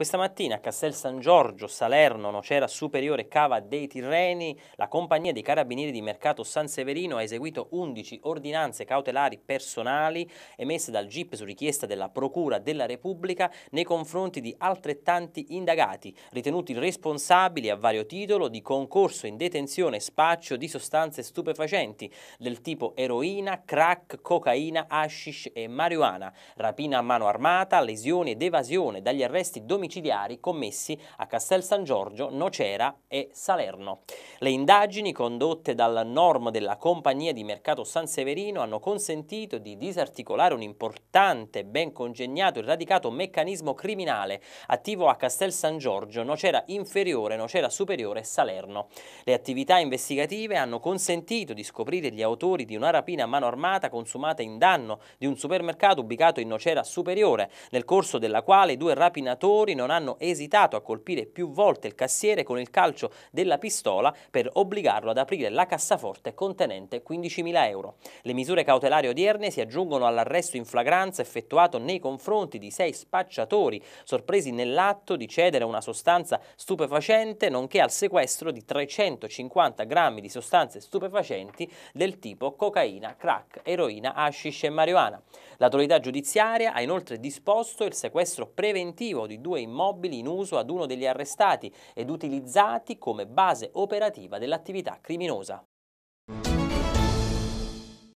Questa mattina a Castel San Giorgio, Salerno, Nocera Superiore, Cava dei Tirreni, la compagnia dei carabinieri di mercato San Severino ha eseguito 11 ordinanze cautelari personali emesse dal GIP su richiesta della Procura della Repubblica nei confronti di altrettanti indagati, ritenuti responsabili a vario titolo di concorso in detenzione e spaccio di sostanze stupefacenti del tipo eroina, crack, cocaina, hashish e marijuana, rapina a mano armata, lesioni ed evasione dagli arresti domiciliari omicidiari commessi a Castel San Giorgio, Nocera e Salerno. Le indagini condotte dalla norm della compagnia di mercato San Severino hanno consentito di disarticolare un importante, ben congegnato e radicato meccanismo criminale attivo a Castel San Giorgio, Nocera Inferiore, Nocera Superiore e Salerno. Le attività investigative hanno consentito di scoprire gli autori di una rapina a mano armata consumata in danno di un supermercato ubicato in Nocera Superiore, nel corso della quale due rapinatori giocatori non hanno esitato a colpire più volte il cassiere con il calcio della pistola per obbligarlo ad aprire la cassaforte contenente 15.000 euro. Le misure cautelari odierne si aggiungono all'arresto in flagranza effettuato nei confronti di sei spacciatori sorpresi nell'atto di cedere una sostanza stupefacente nonché al sequestro di 350 grammi di sostanze stupefacenti del tipo cocaina, crack, eroina, hashish e marijuana. L'autorità giudiziaria ha inoltre disposto il sequestro preventivo di due immobili in uso ad uno degli arrestati ed utilizzati come base operativa dell'attività criminosa.